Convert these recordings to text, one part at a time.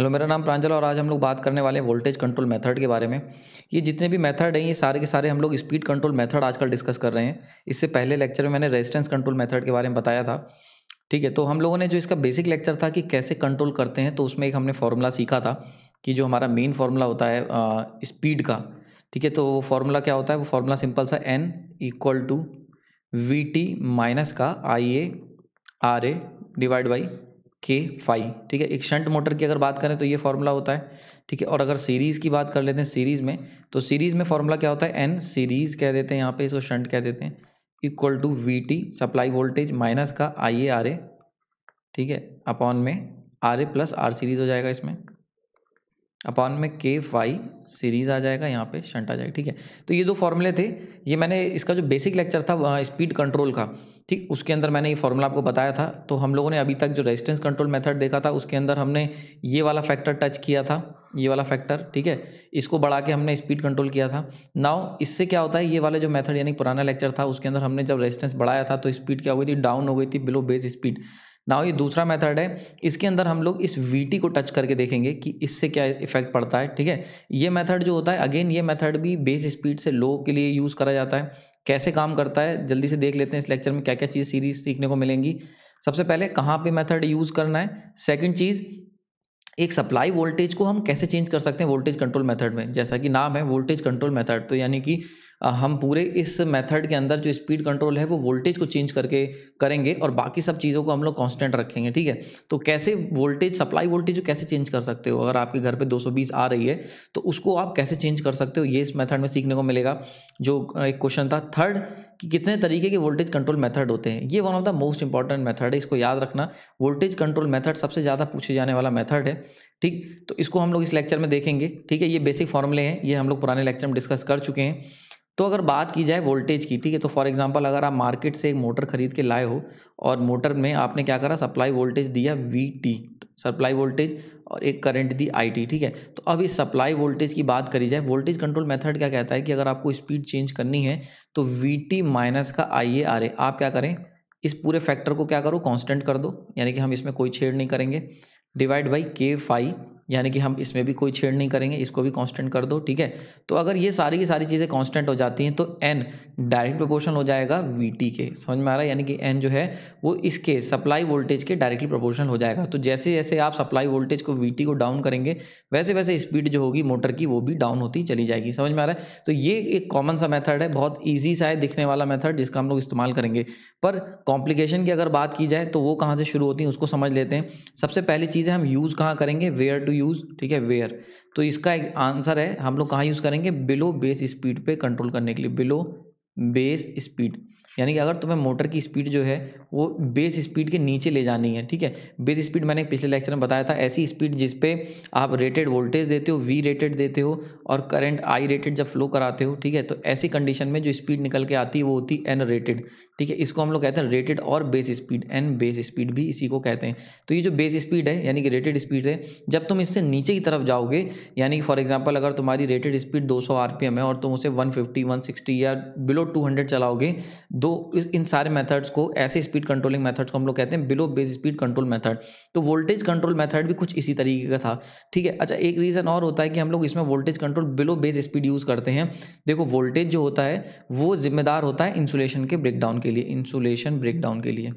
hello मेरा नाम प्रांजल और आज हम लोग बात करने वाले हैं वोल्टेज कंट्रोल मेथड के बारे में ये जितने भी मेथड हैं ये सारे के सारे हम लोग स्पीड कंट्रोल मेथड आजकल डिस्कस कर रहे हैं इससे पहले लेक्चर में मैंने रेजिस्टेंस कंट्रोल मेथड के बारे में बताया था ठीक है तो हम लोगों ने जो इसका बेसिक लेक्चर था कि कैसे कंट्रोल करते हैं तो उसमें एक हमने फॉर्मूला सीखा था कि जो हमारा मेन फार्मूला होता है स्पीड का ठीक है तो वो फार्मूला क्या होता है वो फार्मूला सिंपल सा N equal to V T minus का I A R A divide by K five ठीक है एक शंट मोटर की अगर बात करें तो ये फार्मूला होता है ठीक है और अगर सीरीज़ की बात कर लेते हैं सीरीज़ में तो सीरीज़ में फार्मूला क्या होता है एन सीरीज़ कह देते हैं यहाँ पे इसको शंट कह देते हैं equal to V T supply voltage minus का आई ए आर ए ठीक है अपॉन में R A plus R series हो जाएगा इसमें अपॉन में के वाई सीरीज़ आ जाएगा यहाँ पे शंट आ जाएगा ठीक है तो ये दो फॉर्मूले थे ये मैंने इसका जो बेसिक लेक्चर था स्पीड कंट्रोल का ठीक उसके अंदर मैंने ये फॉर्मूला आपको बताया था तो हम लोगों ने अभी तक जो रेजिस्टेंस कंट्रोल मेथड देखा था उसके अंदर हमने ये वाला फैक्टर टच किया था ये वाला फैक्टर ठीक है इसको बढ़ा के हमने स्पीड कंट्रोल किया था नाउ इससे क्या होता है ये वाला जो मेथड यानी पुराना लेक्चर था उसके अंदर हमने जब रेजिस्टेंस बढ़ाया था तो स्पीड क्या हो गई थी डाउन हो गई थी बिलो बेस स्पीड नाउ ये दूसरा मेथड है इसके अंदर हम लोग इस वी को टच करके देखेंगे कि इससे क्या इफेक्ट पड़ता है ठीक है ये मेथड जो होता है अगेन ये मेथड भी बेस स्पीड से लो के लिए यूज़ करा जाता है कैसे काम करता है जल्दी से देख लेते हैं इस लेक्चर में क्या क्या चीज़ सीरीज सीखने को मिलेंगी सबसे पहले कहाँ पे मेथड यूज़ करना है सेकंड चीज़ एक सप्लाई वोल्टेज को हम कैसे चेंज कर सकते हैं वोल्टेज कंट्रोल मेथड में जैसा कि नाम है वोल्टेज कंट्रोल मेथड तो यानी कि हम पूरे इस मेथड के अंदर जो स्पीड कंट्रोल है वो वोल्टेज को चेंज करके करेंगे और बाकी सब चीज़ों को हम लोग कांस्टेंट रखेंगे ठीक है तो कैसे वोल्टेज सप्लाई वोल्टेज को कैसे चेंज कर सकते हो अगर आपके घर पे 220 आ रही है तो उसको आप कैसे चेंज कर सकते हो ये इस मेथड में सीखने को मिलेगा जो एक क्वेश्चन था थर्ड कि कितने तरीके के वोल्टेज कंट्रोल मेथड होते हैं ये one of the most important method है इसको याद रखना वोल्टेज कंट्रोल मेथड सबसे ज़्यादा पूछे जाने वाला मेथड है ठीक तो इसको हम लोग इस लेक्चर में देखेंगे ठीक है ये बेसिक फॉर्मूले हैं ये हम लोग पुराने लेक्चर में डिस्कस कर चुके हैं तो अगर बात की जाए वोल्टेज की ठीक है तो फॉर एग्जांपल अगर आप मार्केट से एक मोटर खरीद के लाए हो और मोटर में आपने क्या करा सप्लाई वोल्टेज दिया वी टी सप्लाई वोल्टेज और एक करंट दी आई टी ठीक है तो अब इस सप्लाई वोल्टेज की बात करी जाए वोल्टेज कंट्रोल मेथड क्या कहता है कि अगर आपको स्पीड चेंज करनी है तो वी टी माइनस का आई ए आर ए आप क्या करें इस पूरे फैक्टर को क्या करो कांस्टेंट कर दो यानी कि हम इसमें कोई छेड़ नहीं करेंगे डिवाइड बाई के फाइव यानी कि हम इसमें भी कोई छेड़ नहीं करेंगे इसको भी कांस्टेंट कर दो ठीक है तो अगर ये सारी की सारी चीज़ें कांस्टेंट हो जाती हैं तो एन डायरेक्ट प्रोपोर्शनल हो जाएगा वी टी के समझ में आ रहा है यानी कि एन जो है वो इसके सप्लाई वोल्टेज के डायरेक्टली प्रोपोर्शनल हो जाएगा तो जैसे जैसे आप सप्लाई वोल्टेज को वी टी को डाउन करेंगे वैसे वैसे स्पीड जो होगी मोटर की वो भी डाउन होती चली जाएगी समझ में आ रहा है तो ये एक कॉमन सा मैथड है बहुत ईजी सा है दिखने वाला मैथड जिसका हम लोग इस्तेमाल करेंगे पर कॉम्प्लिकेशन की अगर बात की जाए तो वो कहाँ से शुरू होती है उसको समझ लेते हैं सबसे पहली चीज़ें हम यूज़ कहाँ करेंगे वेयर टू यूज़ ठीक है वेयर तो इसका एक आंसर है हम लोग कहाँ यूज़ करेंगे बिलो बेस स्पीड पे कंट्रोल करने के लिए बिलो बेस स्पीड यानी कि अगर तुम्हें मोटर की स्पीड जो है वो बेस स्पीड के नीचे ले जानी है ठीक है बेस स्पीड मैंने पिछले लेक्चर में बताया था ऐसी स्पीड जिस पे आप रेटेड वोल्टेज देते हो वी रेटेड देते हो और करंट आई रेटेड जब फ्लो कराते हो ठीक है तो ऐसी कंडीशन में जो स्पीड निकल के आती है वो होती है एन रेटेड ठीक है इसको हम लोग कहते हैं रेटेड और base speed N base speed भी इसी को कहते हैं तो ये जो बेस स्पीड है यानी कि रेटेड स्पीड है जब तुम इससे नीचे की तरफ जाओगे यानी कि फॉर एग्जाम्पल अगर तुम्हारी रेटेड स्पीड दो सौ है और तुम उसे वन फिफ्टी या बिलो टू चलाओगे दो इन सारे मेथड्स को ऐसे स्पीड कंट्रोलिंग मेथड्स को हम लोग कहते हैं below base speed control method तो वोल्टेज कंट्रोल मेथड भी कुछ इसी तरीके का था ठीक है अच्छा एक रीज़न और होता है कि हम लोग इसमें voltage control below base speed use करते हैं देखो वोल्टेज जो होता है वो जिम्मेदार होता है इंसुलेशन के ब्रेकडाउन के लिए इंसुलेशन ब्रेकडाउन के लिए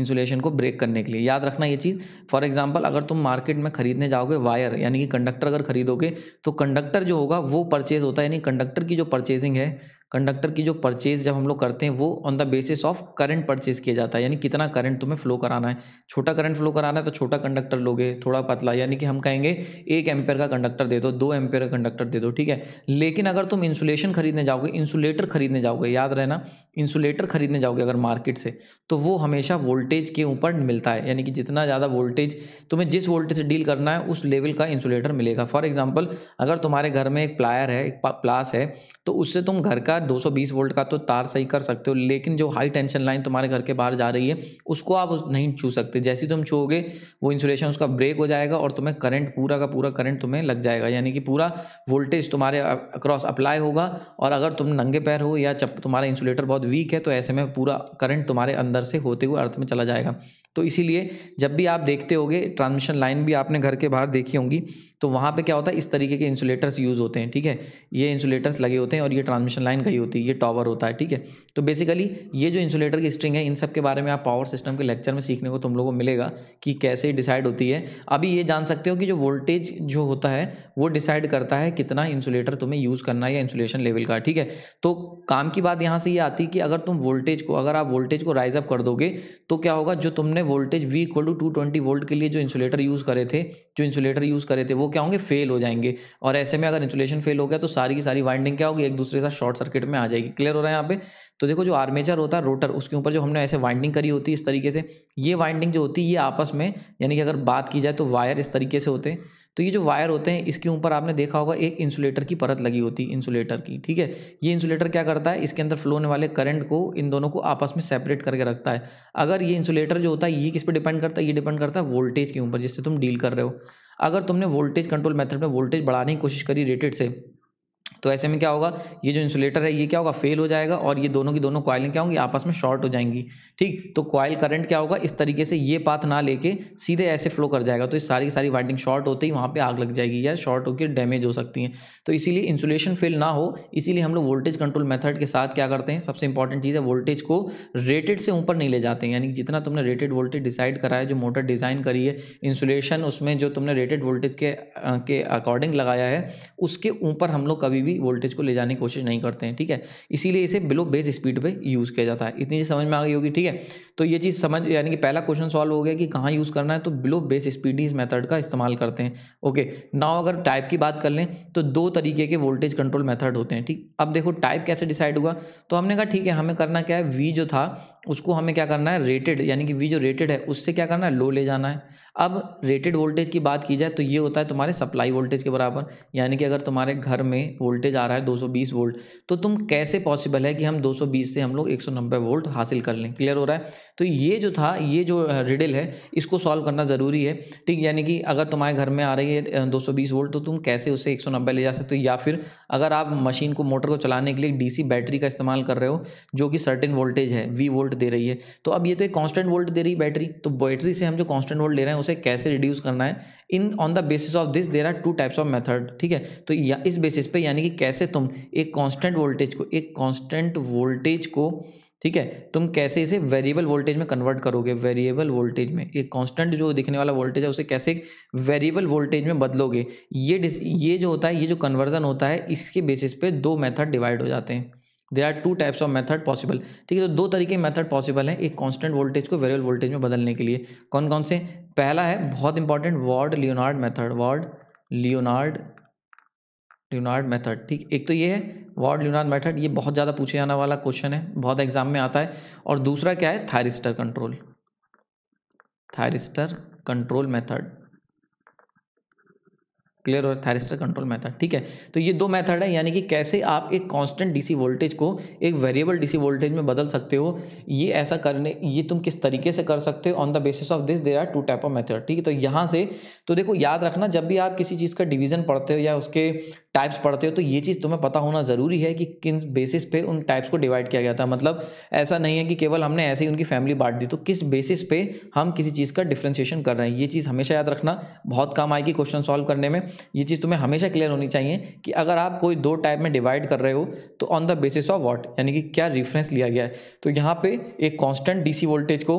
इंसुलेशन को ब्रेक करने के लिए याद रखना ये चीज़ फॉर एग्जाम्पल अगर तुम मार्केट में खरीदने जाओगे वायर यानी कि कंडक्टर अगर खरीदोगे तो कंडक्टर जो होगा वो परचेज होता है यानी कंडक्टर की जो परचेजिंग है कंडक्टर की जो परचेज़ जब हम लोग करते हैं वो on the basis of current purchase किया जाता है यानी कितना करंट तुम्हें फ्लो कराना है छोटा करंट फ्लो कराना है तो छोटा कंडक्टर लोगे थोड़ा पतला यानी कि हम कहेंगे एक एम्पेयर का कंडक्टर दे दो दो एम्पेयर का कंडक्टर दे दो ठीक है लेकिन अगर तुम इंसुलेशन खरीदने जाओगे इंसुलेटर खरीदने जाओगे याद रहना इंसुलेटर खरीदने जाओगे अगर मार्केट से तो वो हमेशा वोल्टेज के ऊपर मिलता है यानी कि जितना ज़्यादा वोल्टेज तुम्हें जिस वोल्टेज से डील करना है उस लेवल का इंसुलेटर मिलेगा फॉर एग्जाम्पल अगर तुम्हारे घर में एक प्लायर है एक प्लास है तो उससे तुम घर का है 220 वोल्ट का तो तार सही कर सकते हो लेकिन जो हाई टेंशन लाइन तुम्हारे घर के बाहर जा रही है उसको आप नहीं छू सकते जैसे तुम छूओगे वो इंसुलेशन उसका ब्रेक हो जाएगा और तुम्हें करंट पूरा का पूरा करंट तुम्हें लग जाएगा यानी कि पूरा वोल्टेज तुम्हारे अक्रॉस अप्लाई होगा और अगर तुम नंगे पैर हो या चप तुम्हारा इंसुलेटर बहुत वीक है तो ऐसे में पूरा करंट तुम्हारे अंदर से होते हुए अर्थ में चला जाएगा तो इसीलिए जब भी आप देखते होगे ट्रांसमिशन लाइन भी आपने घर के बाहर देखी होंगी तो वहाँ पर क्या होता है इस तरीके के इंसुलेटर्स यूज़ होते हैं ठीक है ये इंसुलेटर्स लगे होते हैं और ये ट्रांसमिशन लाइन गई होती है ये टॉवर होता है ठीक है तो बेसिकली ये जो इंसुलेटर की स्ट्रिंग है इन सब के बारे में आप पावर सिस्टम के लेक्चर में सीखने को तुम लोगों को मिलेगा कि कैसे डिसाइड होती है अभी ये जान सकते हो कि जो वोल्टेज जो होता है वो डिसाइड करता है कितना इंसुलेटर तुम्हें यूज़ करना है या इंसुलेशन लेवल का ठीक है तो काम की बात यहाँ से ये यह आती है कि अगर तुम वोल्टेज को अगर आप वोल्टेज को राइज अप कर दोगे तो क्या होगा जो तुमने voltage V equal to two twenty volt के लिए जो इंसुलेटर यूज़ करे थे जो इंसुलेटर यूज़ करे थे वो क्या होंगे फेल हो जाएंगे और ऐसे में अगर इंसुलेशन फेल हो गया तो सारी की सारी वाइंडिंग क्या होगी एक दूसरे के साथ शॉर्ट सर्किट में आ जाएगी क्लियर हो रहा है यहाँ पे तो देखो जो आर्मेचर होता है रोटर उसके ऊपर जो हमने ऐसे वाइंडिंग करी होती है इस तरीके से ये वाइंडिंग जो होती है ये आपस में यानी कि अगर बात की जाए तो वायर इस तरीके से होते हैं तो ये जो वायर होते हैं इसके ऊपर आपने देखा होगा एक इंसुलेटर की परत लगी होती है इंसुलेटर की ठीक है ये इंसुलेटर क्या करता है इसके अंदर फ्लो होने वाले करंट को इन दोनों को आपस में सेपरेट करके रखता है अगर ये इंसुलेटर जो होता है ये किस पर डिपेंड करता है ये डिपेंड करता है वोल्टेज के ऊपर जिससे तुम डील कर रहे हो अगर तुमने वोल्टेज कंट्रोल मेथड में वोल्टेज बढ़ाने की कोशिश करी रेटेड से तो ऐसे में क्या होगा ये जो इंसुलेटर है ये क्या होगा फेल हो जाएगा और ये दोनों की दोनों क्वाइलें क्या होंगी आपस में शॉर्ट हो जाएंगी ठीक तो कॉयल करंट क्या होगा इस तरीके से ये पाथ ना लेके सीधे ऐसे फ्लो कर जाएगा तो इस सारी सारी वाइंडिंग शॉर्ट होते ही वहाँ पे आग लग जाएगी या शॉर्ट होकर डैमेज हो सकती है तो इसीलिए इंसुलेशन फेल ना हो इसीलिए हम लोग वोल्टेज कंट्रोल मेथड के साथ क्या करते हैं सबसे इंपॉर्टेंट चीज़ है वोल्टेज को रेटेड से ऊपर नहीं ले जाते हैं यानी जितना तुमने रेटेड वोल्टेज डिसाइड करा है जो मोटर डिज़ाइन करी है इंसुलेशन उसमें जो तुमने रेटेड वोल्टेज के अकॉर्डिंग लगाया है उसके ऊपर हम लोग कभी कभी भी वोल्टेज को ले जाने की कोशिश नहीं करते हैं ठीक है इसीलिए इसे बिलो बेस स्पीड पे यूज़ किया जाता है इतनी चीज़ समझ में आ गई होगी ठीक है तो ये चीज़ समझ यानी कि पहला क्वेश्चन सॉल्व हो गया कि कहाँ यूज़ करना है तो बिलो बेस स्पीड इस मेथड का इस्तेमाल करते हैं ओके नाव अगर टाइप की बात कर लें तो दो तरीके के वोल्टेज कंट्रोल मैथड होते हैं ठीक अब देखो टाइप कैसे डिसाइड हुआ तो हमने कहा ठीक है हमें करना क्या है वी जो था उसको हमें क्या करना है रेटेड यानी कि वी जो रेटेड है उससे क्या करना है लो ले जाना है अब रेटेड वोल्टेज की बात की जाए तो ये होता है तुम्हारे सप्लाई वोल्टेज के बराबर यानी कि अगर तुम्हारे घर में वोल्टेज आ रहा है 220 वोल्ट तो तुम कैसे पॉसिबल है कि हम 220 से हम लोग एक वोल्ट हासिल कर लें क्लियर हो रहा है तो ये जो था ये जो रिडिल है इसको सॉल्व करना ज़रूरी है ठीक यानी कि अगर तुम्हारे घर में आ रही है दो वोल्ट तो तुम कैसे उसे एक ले जा सकते हो या फिर अगर आप मशीन को मोटर को चलाने के लिए डी बैटरी का इस्तेमाल कर रहे हो जो कि सर्टिन वोल्टेज है वी वोल्ट दे रही है तो अब ये तो एक कॉन्स्टेंट वोल्ट दे रही है बैटरी तो बैटरी से हम जो कॉन्स्टेंट वोल्ट ले रहे हैं है उसे कैसे रिड्यूस करना है इन on the basis of this there are two types of method ठीक है तो या इस बेसिस पे यानी कि कैसे तुम एक कांस्टेंट वोल्टेज को एक कांस्टेंट वोल्टेज को ठीक है तुम कैसे इसे वेरिएबल वोल्टेज में कन्वर्ट करोगे वेरिएबल वोल्टेज में एक कांस्टेंट जो दिखने वाला वोल्टेज है उसे कैसे वेरिएबल वोल्टेज में बदलोगे ये ये जो होता है ये जो कन्वर्जन होता है इसके बेसिस पे दो मेथड डिवाइड हो जाते हैं they are two types of method possible ठीक है तो दो तरीके मेथड पॉसिबल हैं एक कांस्टेंट वोल्टेज को वेरियल वोल्टेज में बदलने के लिए कौन कौन से पहला है बहुत important Ward Leonard method Ward Leonard Leonard method ठीक एक तो ये है वार्ड लियोनार्ड मेथड ये बहुत ज़्यादा पूछे जाने वाला क्वेश्चन है बहुत एग्जाम में आता है और दूसरा क्या है thyristor control thyristor control method clear और थायरिस्टर कंट्रोल मेथड ठीक है तो ये दो मेथड है यानी कि कैसे आप एक कांस्टेंट डीसी वोल्टेज को एक वेरिएबल डीसी वोल्टेज में बदल सकते हो ये ऐसा करने ये तुम किस तरीके से कर सकते हो on the basis of this there are two type of method ठीक है तो यहाँ से तो देखो याद रखना जब भी आप किसी चीज़ का डिवीजन पढ़ते हो या उसके टाइप्स पढ़ते हो तो ये चीज़ तुम्हें पता होना ज़रूरी है कि किन बेसिस पे उन टाइप्स को डिवाइड किया गया था मतलब ऐसा नहीं है कि केवल हमने ऐसे ही उनकी फैमिली बांट दी तो किस बेसिस पे हम किसी चीज़ का डिफ्रेंशिएशन कर रहे हैं ये चीज़ हमेशा याद रखना बहुत काम आएगी क्वेश्चन सॉल्व करने में ये चीज़ तुम्हें हमेशा क्लियर होनी चाहिए कि अगर आप कोई दो टाइप में डिवाइड कर रहे हो तो on the basis of what यानी कि क्या रिफरेंस लिया गया है तो यहाँ पर एक कॉन्स्टेंट डी वोल्टेज को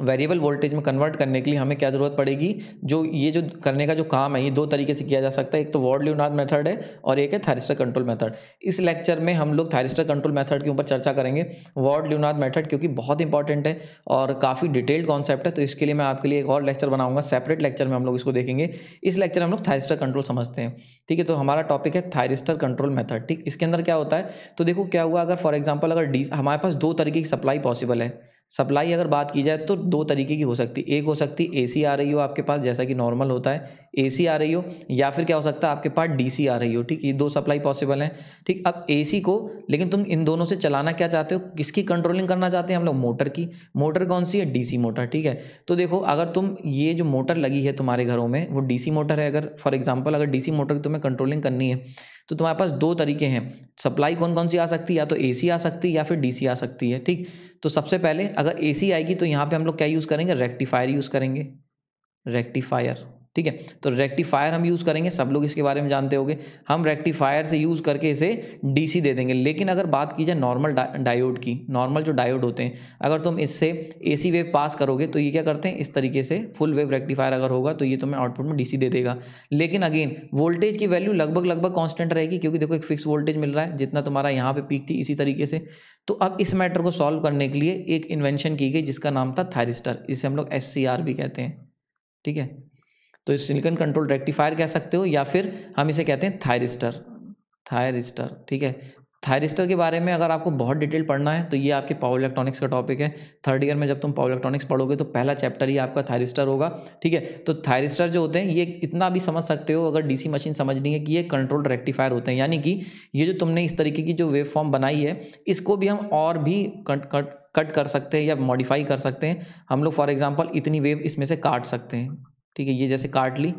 वेरिएबल वोल्टेज में कन्वर्ट करने के लिए हमें क्या ज़रूरत पड़ेगी जो ये जो करने का जो काम है ये दो तरीके से किया जा सकता है एक तो वॉर्ड ल्यूनार मेथड है और एक है थायरिस्टर कंट्रोल मेथड इस लेक्चर में हम लोग थायरिस्टर कंट्रोल मेथड के ऊपर चर्चा करेंगे वॉर्ड ल्यूनार्थ मेथड क्योंकि बहुत इंपॉर्टेंट है और काफ़ी डिटेल्ड कॉन्सेप्ट है तो इसके लिए मैं आपके लिए एक और लेक्चर बनाऊंगा सेपरेट लेक्चर में हम लोग इसको देखेंगे इस लेक्चर में हम लोग थायरिस्टर कंट्रोल समझते हैं ठीक है तो हमारा टॉपिक है थायरिस्टर कंट्रोल मेथड ठीक इसके अंदर क्या होता है तो देखो क्या हुआ अगर फॉर एग्जाम्पल अगर डी हमारे पास दो तरीके की सप्लाई पॉसिबल है सप्लाई अगर बात की जाए तो तो दो तरीके की हो सकती है एक हो सकती है ए आ रही हो आपके पास जैसा कि नॉर्मल होता है ए आ रही हो या फिर क्या हो सकता है आपके पास डी आ रही हो ठीक ये दो सप्लाई पॉसिबल हैं ठीक अब ए को लेकिन तुम इन दोनों से चलाना क्या चाहते हो किसकी कंट्रोलिंग करना चाहते हैं हम लोग मोटर की मोटर कौन सी है डीसी मोटर ठीक है तो देखो अगर तुम ये जो मोटर लगी है तुम्हारे घरों में वो डीसी मोटर है अगर फॉर एग्जाम्पल अगर डीसी मोटर की तुम्हें कंट्रोलिंग करनी है तो तुम्हारे पास दो तरीके हैं सप्लाई कौन कौन सी आ सकती है या तो एसी आ सकती है या फिर डीसी आ सकती है ठीक तो सबसे पहले अगर ए आएगी तो यहाँ पे हम लोग क्या यूज़ करेंगे रेक्टिफायर यूज़ करेंगे रेक्टिफायर ठीक है तो रेक्टिफायर हम यूज़ करेंगे सब लोग इसके बारे में जानते होंगे हम रेक्टिफायर से यूज़ करके इसे डीसी दे देंगे लेकिन अगर बात की जाए नॉर्मल डायोड की नॉर्मल जो डायोड होते हैं अगर तुम इससे एसी वेव पास करोगे तो ये क्या करते हैं इस तरीके से फुल वेव रेक्टिफायर अगर होगा तो ये तुम्हें आउटपुट में डीसी दे देगा लेकिन अगेन वोल्टेज की वैल्यू लगभग लगभग कॉन्स्टेंट रहेगी क्योंकि देखो एक फिक्स वोल्टेज मिल रहा है जितना तुम्हारा यहाँ पे पीक थी इसी तरीके से तो अब इस मैटर को सॉल्व करने के लिए एक इन्वेंशन की गई जिसका नाम था थायरिस्टर इसे हम लोग एस भी कहते हैं ठीक है तो इस सिलिकन कंट्रोल रेक्टिफायर कह सकते हो या फिर हम इसे कहते हैं थायरिस्टर थायरिस्टर ठीक है थायरिस्टर के बारे में अगर आपको बहुत डिटेल पढ़ना है तो ये आपके पावर इलेक्ट्रॉनिक्स का टॉपिक है थर्ड ईयर में जब तुम पावर इलेक्ट्रॉनिक्स पढ़ोगे तो पहला चैप्टर ही आपका थायरिस्टर होगा ठीक है तो थायरिस्टर जो होते हैं ये इतना भी समझ सकते हो अगर डीसी मशीन समझनी है कि ये कंट्रोल रेक्टिफायर होते हैं यानी कि ये जो तुमने इस तरीके की जो वेव फॉर्म बनाई है इसको भी हम और भी कट कट कट कर सकते हैं या मॉडिफाई कर सकते हैं हम लोग फॉर एग्जाम्पल इतनी वेव इसमें से काट सकते हैं ठीक है ये जैसे काट ली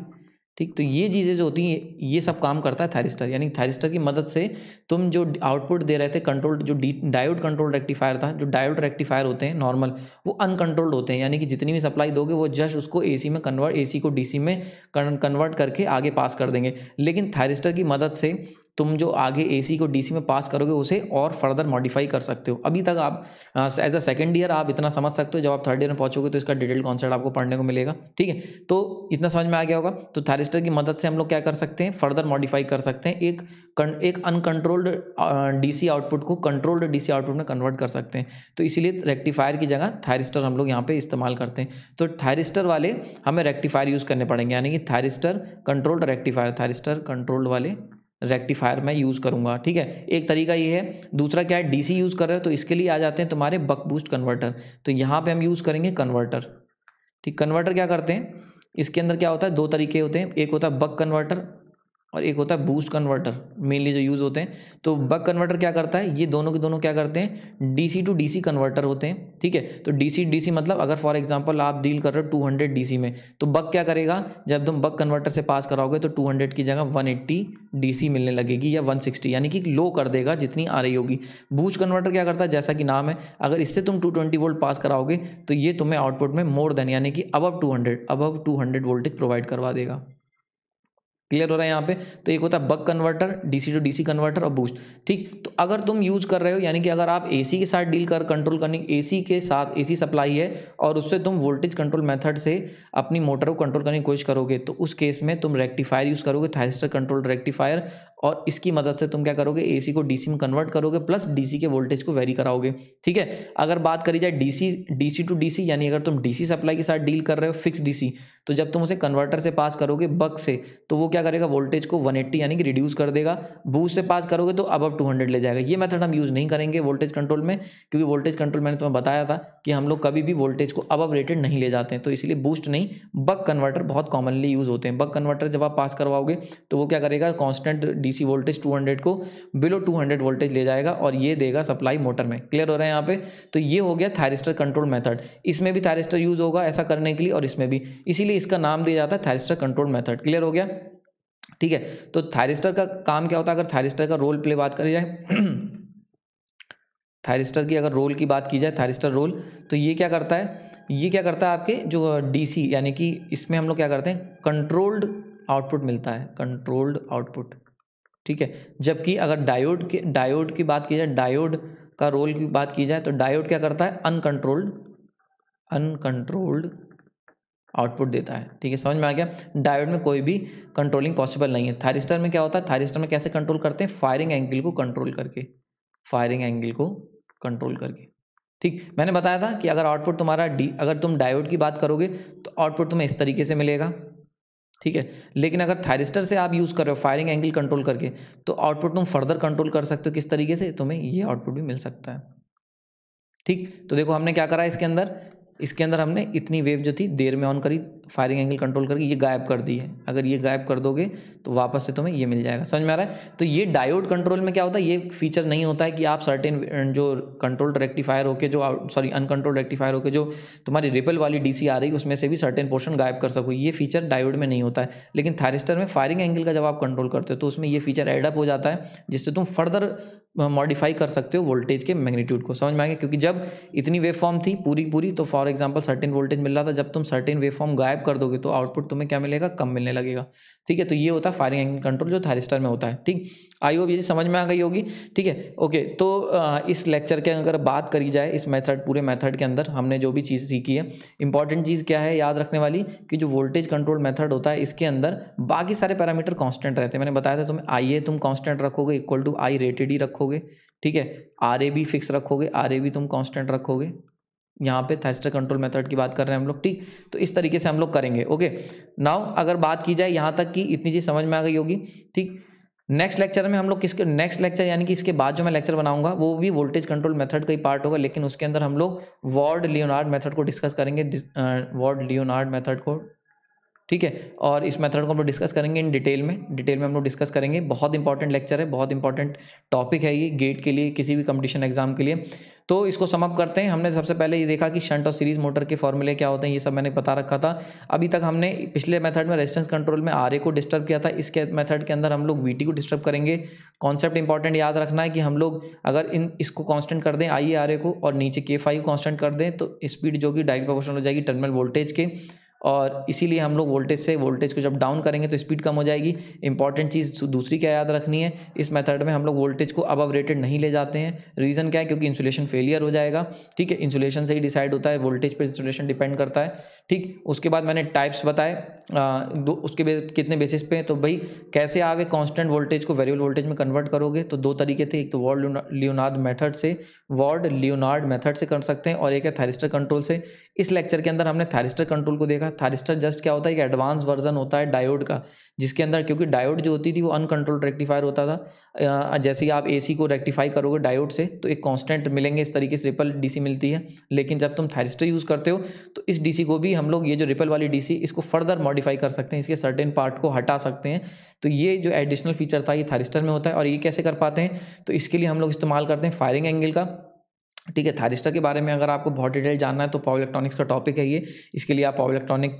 ठीक तो ये चीज़ें जो होती हैं ये सब काम करता है थायरिस्टर यानी थायरिस्टर की मदद से तुम जो आउटपुट दे रहे थे कंट्रोल जो डी डायोड कंट्रोल रेक्टिफायर था जो डायोड रेक्टिफायर होते हैं नॉर्मल वो अनकंट्रोल्ड होते हैं यानी कि जितनी भी सप्लाई दोगे वो जस्ट उसको एसी में कन्वर्ट एसी को डीसी में कन्वर्ट करके आगे पास कर देंगे लेकिन थायरिस्टर की मदद से तुम जो आगे ए को डी में पास करोगे उसे और फर्दर मॉडिफाई कर सकते हो अभी तक आप एज अ सेकेंड ईयर आप इतना समझ सकते हो जब आप थर्ड ईयर में पहुंचोगे तो इसका डिटेल कॉन्सेप्ट आपको पढ़ने को मिलेगा ठीक है तो इतना समझ में आ गया होगा तो थैरिस्टर की मदद से हम लोग क्या कर सकते हैं फर्दर मॉडिफाई कर सकते हैं एक एक अनकंट्रोल्ड डीसी आउटपुट को कंट्रोल्ड डीसी आउटपुट में कन्वर्ट कर सकते हैं तो इसीलिए रेक्टिफायर की जगह थायरिस्टर हम लोग यहाँ पे इस्तेमाल करते हैं तो थायरिस्टर वाले हमें रेक्टिफायर यूज़ करने पड़ेंगे यानी कि thyristor controlled rectifier thyristor controlled वाले रेक्टिफायर मैं यूज़ करूँगा ठीक है एक तरीका ये है दूसरा क्या है डीसी यूज़ कर रहे हो तो इसके लिए आ जाते हैं तुम्हारे बक बूस्ट कन्वर्टर तो यहाँ पे हम यूज़ करेंगे कन्वर्टर ठीक कन्वर्टर क्या करते हैं इसके अंदर क्या होता है दो तरीके होते हैं एक होता है बक कन्वर्टर और एक होता है बूस्ट कन्वर्टर मेनली जो यूज़ होते हैं तो बक कन्वर्टर क्या करता है ये दोनों के दोनों क्या करते हैं डीसी टू डीसी कन्वर्टर होते हैं ठीक है तो डीसी डीसी मतलब अगर फॉर एग्जांपल आप डील कर रहे हो 200 डीसी में तो बक क्या करेगा जब तुम बक कन्वर्टर से पास कराओगे तो 200 की जगह 180 डीसी मिलने लगेगी या वन यानी कि लो कर देगा जितनी आ रही होगी बूस्ट कन्वर्टर क्या करता है जैसा कि नाम है अगर इससे तुम टू वोल्ट पास कराओगे तो ये तुम्हें आउटपुट में मोर देन यानी कि above hundred above hundred voltage provide करवा देगा क्लियर हो रहा है यहाँ पे तो एक होता है buck converter DC to DC converter और बूस्ट ठीक तो अगर तुम यूज़ कर रहे हो यानी कि अगर आप एसी के साथ डील कर कंट्रोल करने एसी के साथ एसी सप्लाई है और उससे तुम वोल्टेज कंट्रोल मेथड से अपनी मोटर को कंट्रोल करने की कोशिश करोगे तो उस केस में तुम रेक्टिफायर यूज़ करोगे थाइस्टर कंट्रोल रेक्टिफायर और इसकी मदद से तुम क्या करोगे एसी को डीसी में कन्वर्ट करोगे प्लस डीसी के वोल्टेज को वेरी कराओगे ठीक है अगर बात करी जाए डी डीसी टू डी यानी अगर तुम डीसी सप्लाई के साथ डील कर रहे हो फिक्स डीसी तो जब तुम उसे कन्वर्टर से पास करोगे बक से तो वो क्या क्या करेगा वोल्टेज को 180 यानी कि रिड्यूस कर देगा बूस्ट से पास करोगे तो अब 200 ले जाएगा ये मेथड हम यूज़ नहीं करेंगे वोल्टेज कंट्रोल में क्योंकि वोल्टेज कंट्रोल मैंने तुम्हें बताया था कि हम लोग कभी भी वोल्टेज को अब रेटेड नहीं ले जाते हैं तो इसलिए बूस्ट नहीं बक कन्वर्टर बहुत कॉमनली यूज़ होते हैं बक कन्वर्टर जब आप पास करवाओगे तो वो क्या करेगा कॉन्स्टेंट डीसी वोल्टेज टू को बिलो टू वोल्टेज ले जाएगा और ये देगा सप्लाई मोटर में क्लियर हो रहा है यहाँ पे तो ये हो गया थायरिस्टर कंट्रोल मेथड इसमें भी थायरिस्टर यूज़ होगा ऐसा करने के लिए और इसमें भी इसीलिए इसका नाम दिया जाता है थायरिस्टर कंट्रोल मेथड क्लियर हो गया ठीक है तो थायरिस्टर का काम क्या होता है अगर थायरिस्टर का रोल प्ले बात करी जाए थायरिस्टर की अगर रोल की बात की जाए थायरिस्टर रोल तो ये क्या करता है ये क्या करता है आपके जो डीसी यानी कि इसमें हम लोग क्या करते हैं कंट्रोल्ड आउटपुट मिलता है कंट्रोल्ड आउटपुट ठीक है जबकि अगर डायोड के डायोड की बात की जाए डायोड का रोल की बात की जाए तो डायोड क्या करता है अनकंट्रोल्ड अनकंट्रोल्ड आउटपुट देता है ठीक है समझ में आ गया डायोड में कोई भी कंट्रोलिंग पॉसिबल नहीं है थायरिस्टर में क्या होता है थायरिस्टर में कैसे कंट्रोल करते हैं फायरिंग एंगल को कंट्रोल करके फायरिंग एंगल को कंट्रोल करके ठीक मैंने बताया था कि अगर आउटपुट तुम्हारा डी अगर तुम डायोड की बात करोगे तो आउटपुट तुम्हें इस तरीके से मिलेगा ठीक है लेकिन अगर थायरिस्टर से आप यूज़ कर रहे हो फायरिंग एंगल कंट्रोल करके तो आउटपुट तुम फर्दर कंट्रोल कर सकते हो किस तरीके से तुम्हें ये आउटपुट भी मिल सकता है ठीक तो देखो हमने क्या करा इसके अंदर इसके अंदर हमने इतनी वेव जो थी देर में ऑन करी फायरिंग एंगल कंट्रोल करके ये गायब कर दी है अगर ये गायब कर दोगे तो वापस से तुम्हें ये मिल जाएगा समझ में आ रहा है तो ये डायोड कंट्रोल में क्या होता है ये फीचर नहीं होता है कि आप सर्टेन अं, जो कंट्रोल्ड रेक्टिफायर होकर जो सॉरी अनकंट्रोल्ड रेक्टिफायर होकर जो तुम्हारी रिपल वाली डीसी आ रही है उसमें से भी सर्टेन पोर्शन गायब कर सको ये फीचर डायोड में नहीं होता है लेकिन थायरिस्टर में फायरिंग एंगल का जब आप कंट्रोल करते हो तो उसमें ये फीचर एडअप हो जाता है जिससे तुम फर्दर मॉडिफाई कर सकते हो वोल्टेज के मैग्नीट्यूड को समझ में आएंगे क्योंकि जब इतनी वेव फॉर्म थी पूरी पूरी तो फॉर एग्जाम्पल सर्टेन वोल्टेज मिल रहा था जब तुम सर्टेन वेव फॉर्म गायब गायब कर दोगे तो आउटपुट तुम्हें क्या मिलेगा कम मिलने लगेगा ठीक है तो ये होता है फायरिंग एंगल कंट्रोल जो थायरिस्टर में होता है ठीक आई होप ये समझ में आ गई होगी ठीक है ओके तो इस लेक्चर के अगर बात करी जाए इस मेथड पूरे मेथड के अंदर हमने जो भी चीज़ सीखी है इंपॉर्टेंट चीज़ क्या है याद रखने वाली कि जो वोल्टेज कंट्रोल मेथड होता है इसके अंदर बाकी सारे पैरामीटर कॉन्स्टेंट रहते हैं मैंने बताया था तुम्हें आई ए तुम कॉन्स्टेंट रखोगे इक्वल टू आई रेटेड ही रखोगे ठीक है आर ए भी फिक्स रखोगे आर ए भी तुम कॉन्स्टेंट रखोगे यहाँ पे थर्स्टर कंट्रोल मेथड की बात कर रहे हैं हम लोग ठीक तो इस तरीके से हम लोग करेंगे ओके नाउ अगर बात की जाए यहाँ तक की इतनी चीज़ समझ में आ गई होगी ठीक नेक्स्ट लेक्चर में हम लोग किसके नेक्स्ट लेक्चर यानी कि इसके बाद जो मैं लेक्चर बनाऊंगा वो भी वोल्टेज कंट्रोल मेथड का ही पार्ट होगा लेकिन उसके अंदर हम लोग वार्ड लियोनार्ड मेथड को डिस्कस करेंगे वार्ड लियोनार्ड मेथड को ठीक है और इस मेथड को हम लोग डिस्कस करेंगे इन डिटेल में डिटेल में हम लोग डिस्कस करेंगे बहुत इंपॉर्टेंट लेक्चर है बहुत इंपॉर्टेंट टॉपिक है ये गेट के लिए किसी भी कंपटीशन एग्जाम के लिए तो इसको समअप करते हैं हमने सबसे पहले ये देखा कि शंट और सीरीज मोटर के फॉर्मूले क्या होते हैं ये सब मैंने बता रखा था अभी तक हमने पिछले मेथड में रेजिस्टेंस कंट्रोल में आर को डिस्टर्ब किया था इसके मेथड के अंदर हम लोग वी को डिस्टर्ब करेंगे कॉन्सेप्ट इंपॉर्टेंट याद रखना है कि हम लोग अगर इन इसको कॉन्स्टेंट कर दें आई को और नीचे के फाइव कॉन्स्टेंट कर दें तो स्पीड जो कि डायरेक्ट प्रोपोर्शनल हो जाएगी टर्मिनल वोल्टेज के और इसीलिए हम लोग वोल्टेज से वोल्टेज को जब डाउन करेंगे तो स्पीड कम हो जाएगी इंपॉर्टेंट चीज़ दूसरी क्या याद रखनी है इस मेथड में हम लोग वोल्टेज को अब रेटेड नहीं ले जाते हैं रीज़न क्या है क्योंकि इंसुलेशन फेलियर हो जाएगा ठीक है इंसुलेशन से ही डिसाइड होता है वोल्टेज पर इंसुलेशन डिपेंड करता है ठीक उसके बाद मैंने टाइप्स बताए दो उसके कितने बेसिस पे तो भाई कैसे आवे कॉन्स्टेंट वोल्टेज को वेरिएबल वोल्टेज में कन्वर्ट करोगे तो दो तरीके थे एक तो वॉर्ड लियोनार्ड मैथड से वॉर्ड लियोनार्ड मैथड से कर सकते हैं और एक है थैरिस्टर कंट्रोल से इस लेक्चर के अंदर हमने थैरिस्टर कंट्रोल को देखा थारिस्टर जस्ट क्या होता है एक एडवांस वर्जन होता है डायोड का जिसके अंदर क्योंकि डायोड जो होती थी वो अनकंट्रोल्ड रेक्टिफायर होता था जैसे ही आप एसी को रेक्टिफाई करोगे डायोड से तो एक कांस्टेंट मिलेंगे इस तरीके से रिपल डीसी मिलती है लेकिन जब तुम थारिस्टर यूज़ करते हो तो इस डीसी को भी हम लोग ये जो रिपल वाली डीसी इसको फर्दर मॉडिफाई कर सकते हैं इसके सर्टेन पार्ट को हटा सकते हैं तो ये जो एडिशनल फीचर था ये थारिस्टर में होता है और ये कैसे कर पाते हैं तो इसके लिए हम लोग इस्तेमाल करते हैं फायरिंग एंगल का ठीक है थारिस्टर के बारे में अगर आपको बहुत डिटेल जानना है तो पावर इलेक्ट्रॉनिक्स का टॉपिक है ये इसके लिए आप पावर इलेक्ट्रॉनिक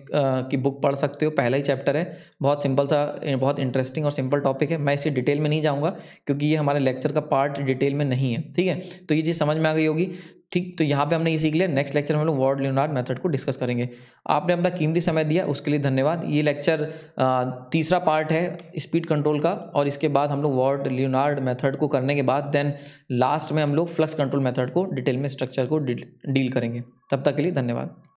की बुक पढ़ सकते हो पहला ही चैप्टर है बहुत सिंपल सा बहुत इंटरेस्टिंग और सिंपल टॉपिक है मैं इसे डिटेल में नहीं जाऊँगा क्योंकि ये हमारे लेक्चर का पार्ट डिटेल में नहीं है ठीक है तो ये चीज़ समझ में आ गई होगी ठीक तो यहाँ पे हमने ये सीख लिया नेक्स्ट लेक्चर में हम लोग वर्ड लियोनार्ड मेथड को डिस्कस करेंगे आपने अपना कीमती समय दिया उसके लिए धन्यवाद ये लेक्चर तीसरा पार्ट है स्पीड कंट्रोल का और इसके बाद हम लोग वर्ड लियोनार्ड मेथड को करने के बाद देन लास्ट में हम लोग फ्लक्स कंट्रोल मेथड को डिटेल में स्ट्रक्चर को डील करेंगे तब तक के लिए धन्यवाद